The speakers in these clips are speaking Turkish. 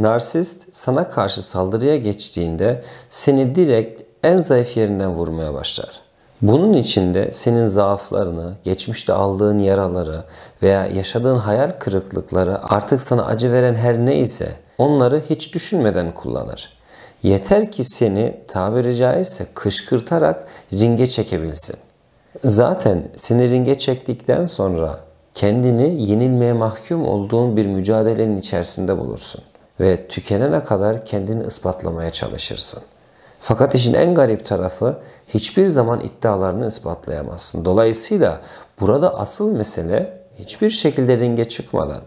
narsist sana karşı saldırıya geçtiğinde seni direkt en zayıf yerinden vurmaya başlar. Bunun içinde senin zaaflarını, geçmişte aldığın yaraları veya yaşadığın hayal kırıklıkları artık sana acı veren her neyse onları hiç düşünmeden kullanır. Yeter ki seni tabiri caizse kışkırtarak ringe çekebilsin. Zaten seni ringe çektikten sonra kendini yenilmeye mahkum olduğun bir mücadelenin içerisinde bulursun ve tükenene kadar kendini ispatlamaya çalışırsın. Fakat işin en garip tarafı hiçbir zaman iddialarını ispatlayamazsın. Dolayısıyla burada asıl mesele hiçbir şekilde ringe çıkmadan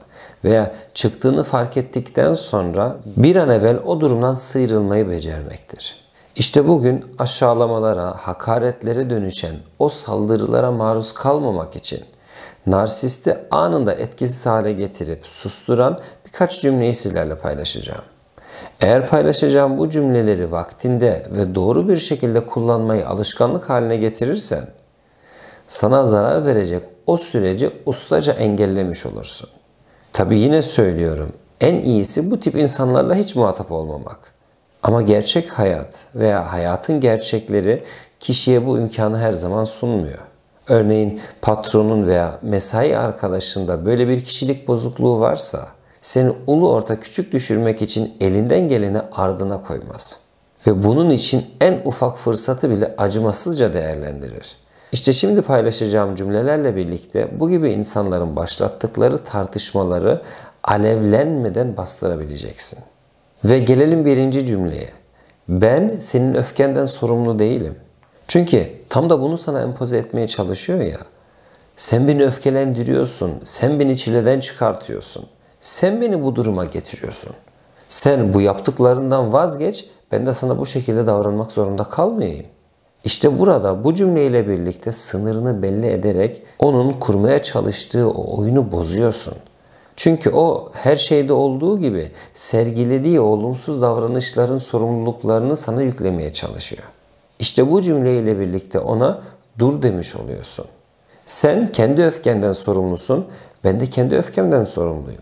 veya çıktığını fark ettikten sonra bir an evvel o durumdan sıyrılmayı becermektir. İşte bugün aşağılamalara, hakaretlere dönüşen o saldırılara maruz kalmamak için narsisti anında etkisiz hale getirip susturan birkaç cümleyi sizlerle paylaşacağım. Eğer paylaşacağım bu cümleleri vaktinde ve doğru bir şekilde kullanmayı alışkanlık haline getirirsen sana zarar verecek o süreci ustaca engellemiş olursun. Tabi yine söylüyorum en iyisi bu tip insanlarla hiç muhatap olmamak. Ama gerçek hayat veya hayatın gerçekleri kişiye bu imkanı her zaman sunmuyor örneğin patronun veya mesai arkadaşında böyle bir kişilik bozukluğu varsa seni ulu orta küçük düşürmek için elinden geleni ardına koymaz. Ve bunun için en ufak fırsatı bile acımasızca değerlendirir. İşte şimdi paylaşacağım cümlelerle birlikte bu gibi insanların başlattıkları tartışmaları alevlenmeden bastırabileceksin. Ve gelelim birinci cümleye. Ben senin öfkenden sorumlu değilim. Çünkü tam da bunu sana empoze etmeye çalışıyor ya. Sen beni öfkelendiriyorsun, sen beni çileden çıkartıyorsun. Sen beni bu duruma getiriyorsun. Sen bu yaptıklarından vazgeç, ben de sana bu şekilde davranmak zorunda kalmayayım. İşte burada bu cümleyle birlikte sınırını belli ederek onun kurmaya çalıştığı o oyunu bozuyorsun. Çünkü o her şeyde olduğu gibi sergilediği olumsuz davranışların sorumluluklarını sana yüklemeye çalışıyor. İşte bu cümleyle birlikte ona dur demiş oluyorsun. Sen kendi öfkenden sorumlusun, ben de kendi öfkemden sorumluyum.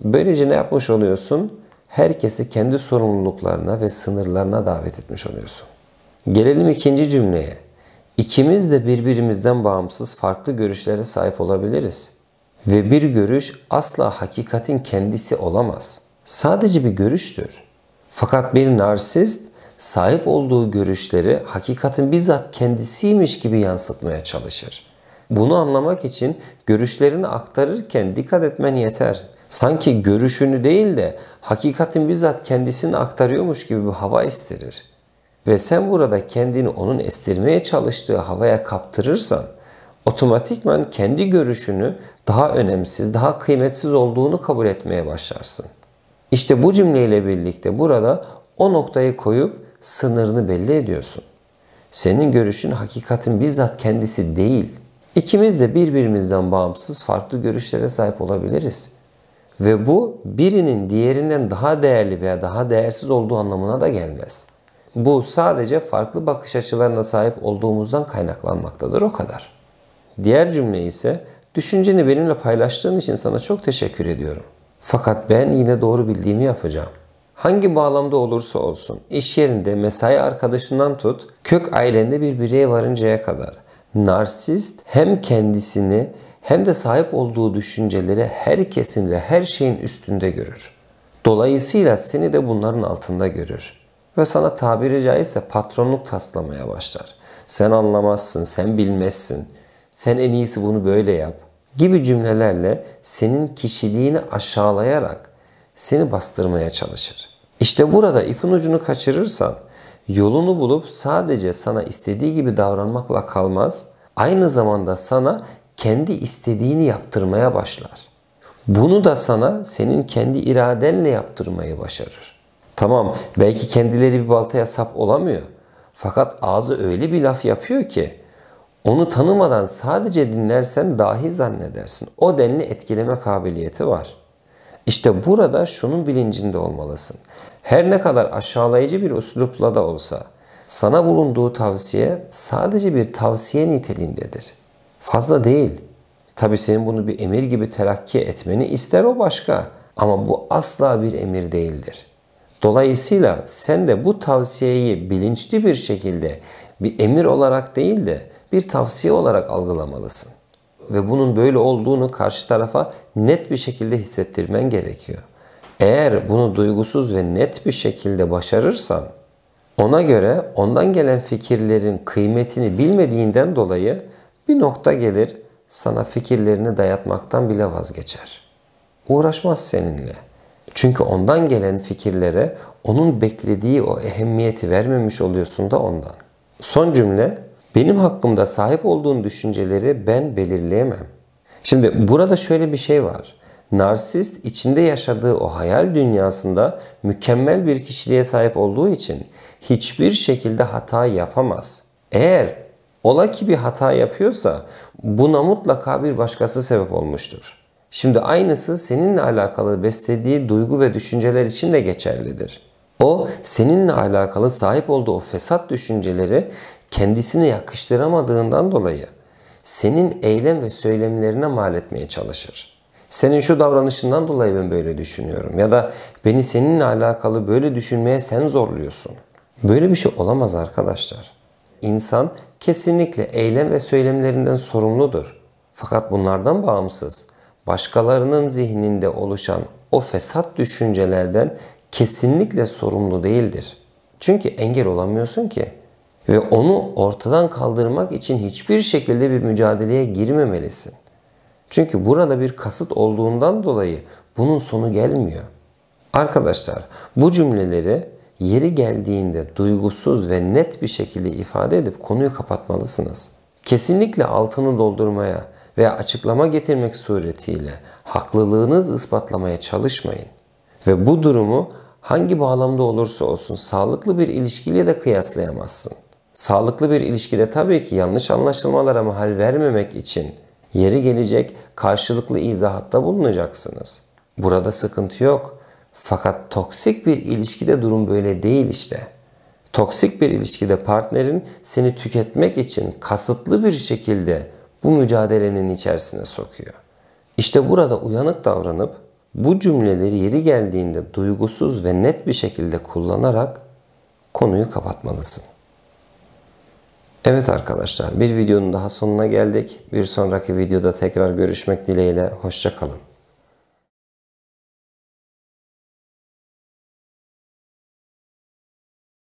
Böylece ne yapmış oluyorsun? Herkesi kendi sorumluluklarına ve sınırlarına davet etmiş oluyorsun. Gelelim ikinci cümleye. İkimiz de birbirimizden bağımsız farklı görüşlere sahip olabiliriz. Ve bir görüş asla hakikatin kendisi olamaz. Sadece bir görüştür. Fakat bir narsist sahip olduğu görüşleri hakikatin bizzat kendisiymiş gibi yansıtmaya çalışır. Bunu anlamak için görüşlerini aktarırken dikkat etmen yeter. Sanki görüşünü değil de hakikatin bizzat kendisini aktarıyormuş gibi bir hava estirir. Ve sen burada kendini onun estirmeye çalıştığı havaya kaptırırsan otomatikman kendi görüşünü daha önemsiz, daha kıymetsiz olduğunu kabul etmeye başlarsın. İşte bu cümleyle birlikte burada o noktayı koyup sınırını belli ediyorsun. Senin görüşün hakikatin bizzat kendisi değil. İkimiz de birbirimizden bağımsız farklı görüşlere sahip olabiliriz. Ve bu birinin diğerinden daha değerli veya daha değersiz olduğu anlamına da gelmez. Bu sadece farklı bakış açılarına sahip olduğumuzdan kaynaklanmaktadır o kadar. Diğer cümle ise düşünceni benimle paylaştığın için sana çok teşekkür ediyorum. Fakat ben yine doğru bildiğimi yapacağım. Hangi bağlamda olursa olsun, iş yerinde mesai arkadaşından tut, kök ailende bir bireye varıncaya kadar narsist hem kendisini hem de sahip olduğu düşünceleri herkesin ve her şeyin üstünde görür. Dolayısıyla seni de bunların altında görür ve sana tabiri caizse patronluk taslamaya başlar. Sen anlamazsın, sen bilmezsin, sen en iyisi bunu böyle yap gibi cümlelerle senin kişiliğini aşağılayarak seni bastırmaya çalışır. İşte burada ipin ucunu kaçırırsan yolunu bulup sadece sana istediği gibi davranmakla kalmaz. Aynı zamanda sana kendi istediğini yaptırmaya başlar. Bunu da sana senin kendi iradenle yaptırmayı başarır. Tamam belki kendileri bir baltaya sap olamıyor. Fakat ağzı öyle bir laf yapıyor ki onu tanımadan sadece dinlersen dahi zannedersin. O denli etkileme kabiliyeti var. İşte burada şunun bilincinde olmalısın. Her ne kadar aşağılayıcı bir üslupla da olsa sana bulunduğu tavsiye sadece bir tavsiye niteliğindedir. Fazla değil. Tabi senin bunu bir emir gibi telakki etmeni ister o başka ama bu asla bir emir değildir. Dolayısıyla sen de bu tavsiyeyi bilinçli bir şekilde bir emir olarak değil de bir tavsiye olarak algılamalısın. Ve bunun böyle olduğunu karşı tarafa net bir şekilde hissettirmen gerekiyor. Eğer bunu duygusuz ve net bir şekilde başarırsan ona göre ondan gelen fikirlerin kıymetini bilmediğinden dolayı bir nokta gelir sana fikirlerini dayatmaktan bile vazgeçer. Uğraşmaz seninle. Çünkü ondan gelen fikirlere onun beklediği o ehemmiyeti vermemiş oluyorsun da ondan. Son cümle benim hakkımda sahip olduğun düşünceleri ben belirleyemem. Şimdi burada şöyle bir şey var. Narsist içinde yaşadığı o hayal dünyasında mükemmel bir kişiliğe sahip olduğu için hiçbir şekilde hata yapamaz. Eğer ola ki bir hata yapıyorsa buna mutlaka bir başkası sebep olmuştur. Şimdi aynısı seninle alakalı beslediği duygu ve düşünceler için de geçerlidir. O seninle alakalı sahip olduğu o fesat düşünceleri kendisine yakıştıramadığından dolayı senin eylem ve söylemlerine mal etmeye çalışır. Senin şu davranışından dolayı ben böyle düşünüyorum. Ya da beni seninle alakalı böyle düşünmeye sen zorluyorsun. Böyle bir şey olamaz arkadaşlar. İnsan kesinlikle eylem ve söylemlerinden sorumludur. Fakat bunlardan bağımsız başkalarının zihninde oluşan o fesat düşüncelerden kesinlikle sorumlu değildir. Çünkü engel olamıyorsun ki ve onu ortadan kaldırmak için hiçbir şekilde bir mücadeleye girmemelisin. Çünkü burada bir kasıt olduğundan dolayı bunun sonu gelmiyor. Arkadaşlar bu cümleleri yeri geldiğinde duygusuz ve net bir şekilde ifade edip konuyu kapatmalısınız. Kesinlikle altını doldurmaya veya açıklama getirmek suretiyle haklılığınızı ispatlamaya çalışmayın. Ve bu durumu hangi bağlamda olursa olsun sağlıklı bir ilişkiyle de kıyaslayamazsın. Sağlıklı bir ilişkide tabii ki yanlış anlaşılmalara mahal vermemek için Yeri gelecek karşılıklı izahatta bulunacaksınız. Burada sıkıntı yok. Fakat toksik bir ilişkide durum böyle değil işte. Toksik bir ilişkide partnerin seni tüketmek için kasıtlı bir şekilde bu mücadelenin içerisine sokuyor. İşte burada uyanık davranıp bu cümleleri yeri geldiğinde duygusuz ve net bir şekilde kullanarak konuyu kapatmalısın. Evet arkadaşlar bir videonun daha sonuna geldik. Bir sonraki videoda tekrar görüşmek dileğiyle. Hoşçakalın.